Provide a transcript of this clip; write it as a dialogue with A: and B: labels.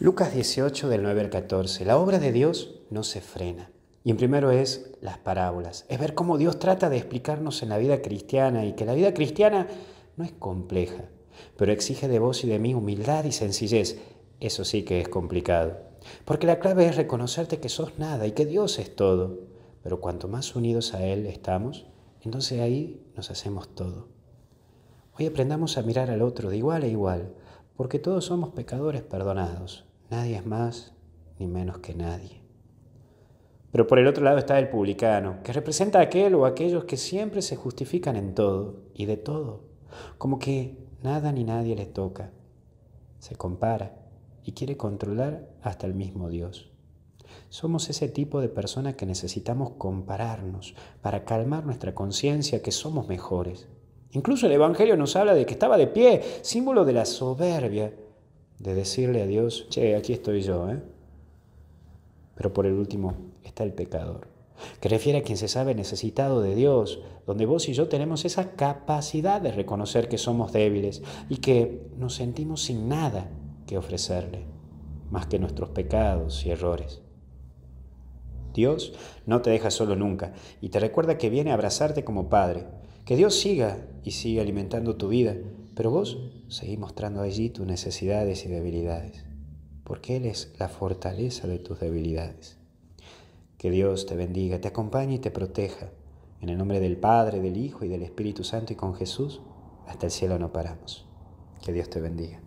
A: Lucas 18 del 9 al 14. La obra de Dios no se frena. Y en primero es las parábolas. Es ver cómo Dios trata de explicarnos en la vida cristiana y que la vida cristiana no es compleja, pero exige de vos y de mí humildad y sencillez. Eso sí que es complicado. Porque la clave es reconocerte que sos nada y que Dios es todo. Pero cuanto más unidos a Él estamos, entonces ahí nos hacemos todo. Hoy aprendamos a mirar al otro de igual a igual, porque todos somos pecadores perdonados, nadie es más ni menos que nadie. Pero por el otro lado está el publicano, que representa a aquel o aquellos que siempre se justifican en todo y de todo, como que nada ni nadie les toca. Se compara y quiere controlar hasta el mismo Dios. Somos ese tipo de persona que necesitamos compararnos para calmar nuestra conciencia que somos mejores, Incluso el Evangelio nos habla de que estaba de pie, símbolo de la soberbia, de decirle a Dios, che, aquí estoy yo, ¿eh? Pero por el último está el pecador, que refiere a quien se sabe necesitado de Dios, donde vos y yo tenemos esa capacidad de reconocer que somos débiles y que nos sentimos sin nada que ofrecerle, más que nuestros pecados y errores. Dios no te deja solo nunca y te recuerda que viene a abrazarte como Padre que Dios siga y siga alimentando tu vida, pero vos seguís mostrando allí tus necesidades y debilidades, porque Él es la fortaleza de tus debilidades. Que Dios te bendiga, te acompañe y te proteja. En el nombre del Padre, del Hijo y del Espíritu Santo y con Jesús, hasta el cielo no paramos. Que Dios te bendiga.